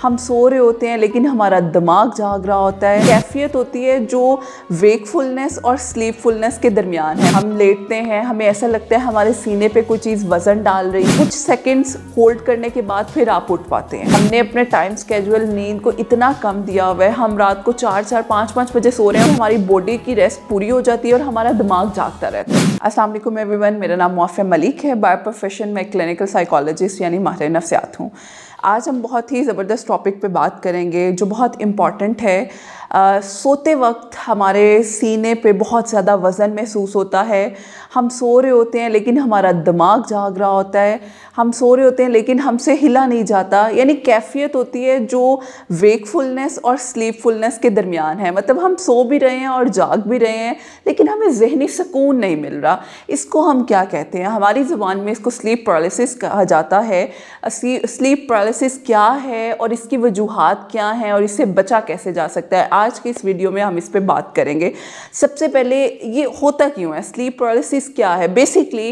हम सो रहे होते हैं लेकिन हमारा दिमाग जाग रहा होता है कैफियत होती है जो वेकफुलनेस और स्लीपफुलनेस के दरमियान है हम लेटते हैं हमें ऐसा लगता है हमारे सीने पे कोई चीज़ वज़न डाल रही है कुछ सेकंड्स होल्ड करने के बाद फिर आप उठ पाते हैं हमने अपने टाइम स्केजुअल नींद को इतना कम दिया हुआ है हम रात को चार चार पाँच पाँच बजे सो रहे हैं हमारी बॉडी की रेस्ट पूरी हो जाती है और हमारा दिमाग जागता रहता है असलम एवरीवन मेरा नाम मुआफ़ मलिक है बाय प्रोफेशन मैं क्लिनिकल साइकोलॉजिस्ट यानी माहिर नफ्सियात हूँ आज हम बहुत ही ज़बरदस्त टॉपिक पे बात करेंगे जो बहुत इम्पॉर्टेंट है आ, सोते वक्त हमारे सीने पे बहुत ज़्यादा वज़न महसूस होता है हम सो रहे होते हैं लेकिन हमारा दिमाग जाग रहा होता है हम सो रहे होते हैं लेकिन हमसे हिला नहीं जाता यानी कैफियत होती है जो वेकफुलनेस और स्लीपफुलनेस के दरमियान है मतलब हम सो भी रहे हैं और जाग भी रहे हैं लेकिन हमें जहनी सुकून नहीं मिल रहा इसको हम क्या कहते हैं हमारी ज़ुबान में इसको स्लीप पैरालिसिस कहा जाता है स्लीप पैरालिसिस क्या है और इसकी वजूहत क्या हैं और इससे बचा कैसे जा सकता है आज के इस वीडियो में हम इस पर बात करेंगे सबसे पहले ये होता क्यों है स्लीप पैरालिसिस क्या है बेसिकली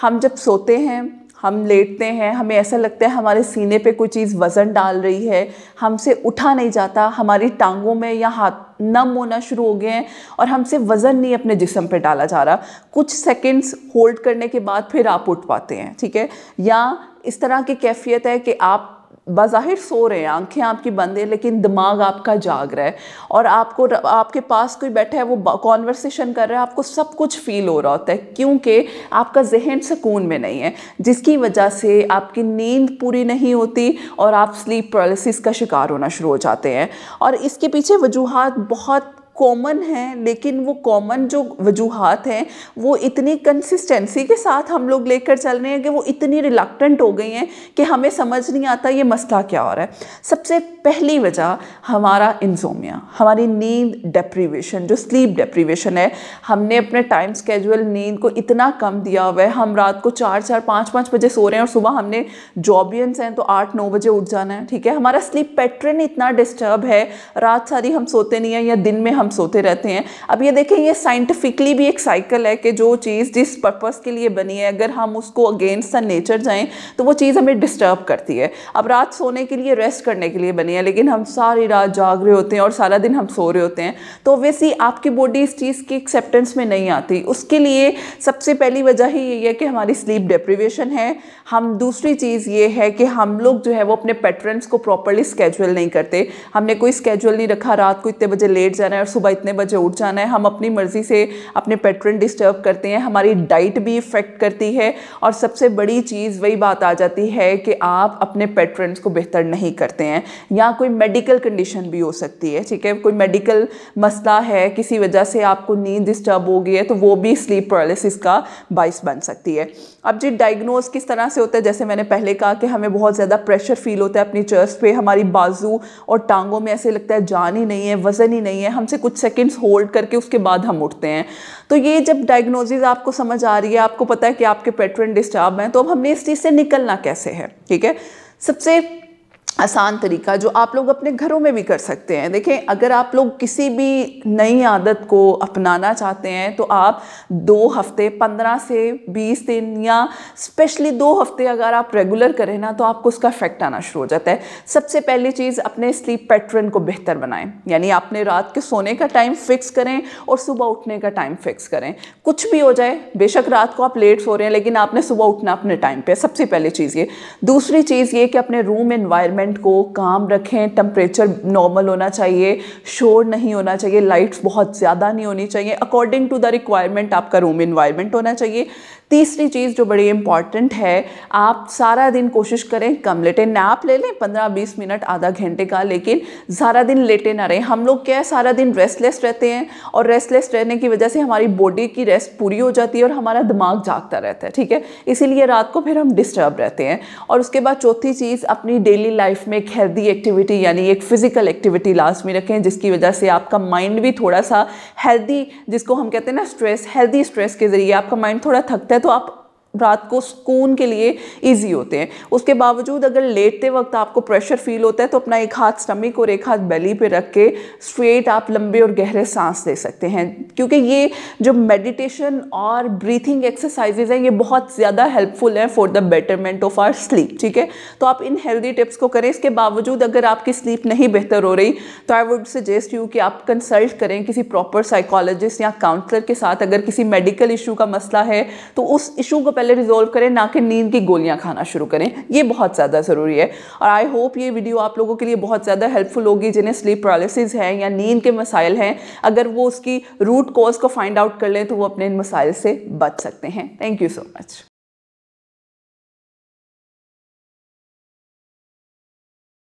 हम जब सोते हैं हम लेटते हैं हमें ऐसा लगता है हमारे सीने पे कोई चीज़ वज़न डाल रही है हमसे उठा नहीं जाता हमारी टांगों में या हाथ नम होना शुरू हो गए हैं और हमसे वज़न नहीं अपने जिसम पे डाला जा रहा कुछ सेकंड्स होल्ड करने के बाद फिर आप उठ पाते हैं ठीक है या इस तरह की कैफियत है कि आप बाहिर सो रहे हैं आंखें आपकी बंद है लेकिन दिमाग आपका जाग रहा है और आपको आपके पास कोई बैठा है वो कॉन्वर्सेशन कर रहा है आपको सब कुछ फील हो रहा होता है क्योंकि आपका जहन सुकून में नहीं है जिसकी वजह से आपकी नींद पूरी नहीं होती और आप स्लीप पैरालिसिस का शिकार होना शुरू हो जाते हैं और इसके पीछे वजूहत बहुत कॉमन हैं लेकिन वो कॉमन जो वजूहत हैं वो इतनी कंसिस्टेंसी के साथ हम लोग लेकर चल रहे हैं कि वो इतनी रिलकटेंट हो गई हैं कि हमें समझ नहीं आता ये मसला क्या हो रहा है सबसे पहली वजह हमारा इंजोमिया हमारी नींद डेप्रीवेशन जो स्लीप डेप्रीवेशन है हमने अपने टाइम स्केजुअल नींद को इतना कम दिया हुआ है हम रात को चार चार पाँच पाँच बजे सो रहे हैं और सुबह हमने जॉबियंस हैं तो आठ नौ बजे उठ जाना है ठीक है हमारा स्लीप पैटर्न इतना डिस्टर्ब है रात सारी हम सोते नहीं हैं या दिन में हम हम सोते रहते हैं अब ये देखें ये साइंटिफिकली भी एक साइकिल है कि जो चीज़ जिस पर्पज़ के लिए बनी है अगर हम उसको अगेंस्ट द नेचर जाएँ तो वो चीज़ हमें डिस्टर्ब करती है अब रात सोने के लिए रेस्ट करने के लिए बनी है लेकिन हम सारी रात जाग रहे होते हैं और सारा दिन हम सो रहे होते हैं तो ओबियसली आपकी बॉडी इस चीज़ की एक्सेप्टेंस में नहीं आती उसके लिए सबसे पहली वजह ही यही है कि हमारी स्लीप डिप्रिवेशन है हम दूसरी चीज़ ये है कि हम लोग जो है वो अपने पैटर्न्स को प्रॉपरली स्केजुअल नहीं करते हमने कोई स्केजुअल नहीं रखा रात को इतने बजे लेट जाना है और सुबह इतने बजे उठ जाना है हम अपनी मर्ज़ी से अपने पेटर्न डिस्टर्ब करते हैं हमारी डाइट भी इफ़ेक्ट करती है और सबसे बड़ी चीज़ वही बात आ जाती है कि आप अपने पेटर्न्स को बेहतर नहीं करते हैं या कोई मेडिकल कंडीशन भी हो सकती है ठीक है कोई मेडिकल मसला है किसी वजह से आपको नींद डिस्टर्ब हो गई है तो वो भी स्लीप पैरालिसिस का बाइस बन सकती है अब जी डायग्नोज किस तरह से होता है जैसे मैंने पहले कहा कि हमें बहुत ज़्यादा प्रेशर फील होता है अपनी चर्च पे हमारी बाजू और टांगों में ऐसे लगता है जान ही नहीं है वज़न ही नहीं है हमसे कुछ सेकंड्स होल्ड करके उसके बाद हम उठते हैं तो ये जब डायग्नोसिस आपको समझ आ रही है आपको पता है कि आपके पैटर्न डिस्टर्ब हैं तो अब हमने इस चीज़ से निकलना कैसे है ठीक है सबसे आसान तरीका जो आप लोग अपने घरों में भी कर सकते हैं देखें अगर आप लोग किसी भी नई आदत को अपनाना चाहते हैं तो आप दो हफ्ते पंद्रह से बीस दिन या स्पेशली दो हफ्ते अगर आप रेगुलर करें ना तो आपको उसका इफेक्ट आना शुरू हो जाता है सबसे पहली चीज़ अपने स्लीप पैटर्न को बेहतर बनाएं यानी आपने रात के सोने का टाइम फिक्स करें और सुबह उठने का टाइम फिक्स करें कुछ भी हो जाए बेशक रात को आप लेट सो रहे हैं लेकिन आपने सुबह उठना अपने टाइम पर सबसे पहली चीज़ ये दूसरी चीज़ ये कि अपने रूम इन्वायरमेंट एनवायरनमेंट को काम रखें टेम्परेचर नॉर्मल होना चाहिए शोर नहीं होना चाहिए लाइट्स बहुत ज़्यादा नहीं होनी चाहिए अकॉर्डिंग टू द रिक्वायरमेंट आपका रूम इन्वायरमेंट होना चाहिए तीसरी चीज़ जो बड़ी इंपॉर्टेंट है आप सारा दिन कोशिश करें कम लेटें नैप ले लें पंद्रह बीस मिनट आधा घंटे का लेकिन सारा दिन लेटे ना रहें हम लोग क्या है सारा दिन रेस्टलेस रहते हैं और रेस्टलेस रहने की वजह से हमारी बॉडी की रेस्ट पूरी हो जाती है और हमारा दिमाग जागता रहता है ठीक है इसीलिए रात को फिर हम डिस्टर्ब रहते हैं और उसके बाद चौथी चीज़ अपनी डेली लाइफ लाइफ में एक हेल्दी एक्टिविटी यानी एक फ़िज़िकल एक्टिविटी लाजमी रखें जिसकी वजह से आपका माइंड भी थोड़ा सा हेल्दी जिसको हम कहते हैं ना स्ट्रेस हेल्दी स्ट्रेस के ज़रिए आपका माइंड थोड़ा थकता है तो आप रात को सुकून के लिए इजी होते हैं उसके बावजूद अगर लेटते वक्त आपको प्रेशर फील होता है तो अपना एक हाथ स्टमिक और एक हाथ बेली पे रख के स्ट्रेट आप लंबे और गहरे सांस ले सकते हैं क्योंकि ये जो मेडिटेशन और ब्रीथिंग एक्सरसाइजेज हैं ये बहुत ज़्यादा हेल्पफुल हैं for the betterment of our sleep ठीक है तो आप इन हेल्दी टिप्स को करें इसके बावजूद अगर आपकी स्लीप नहीं बेहतर हो रही तो आई वुड सजेस्ट यू कि आप कंसल्ट करें किसी प्रॉपर साइकोलॉजिस्ट या काउंसलर के साथ अगर किसी मेडिकल इशू का मसला है तो उस इशू को पहले रिजोल्व करें ना कि नींद की गोलियाँ खाना शुरू करें ये बहुत ज़्यादा ज़रूरी है और आई होप ये वीडियो आप लोगों के लिए बहुत ज़्यादा हेल्पफुल होगी जिन्हें स्लीप पैरालिसिस हैं या नींद के मसाइल हैं अगर वो उसकी रूट रूट कॉज को फाइंड आउट कर लें तो वो अपने इन मसाइल से बच सकते हैं थैंक यू सो मच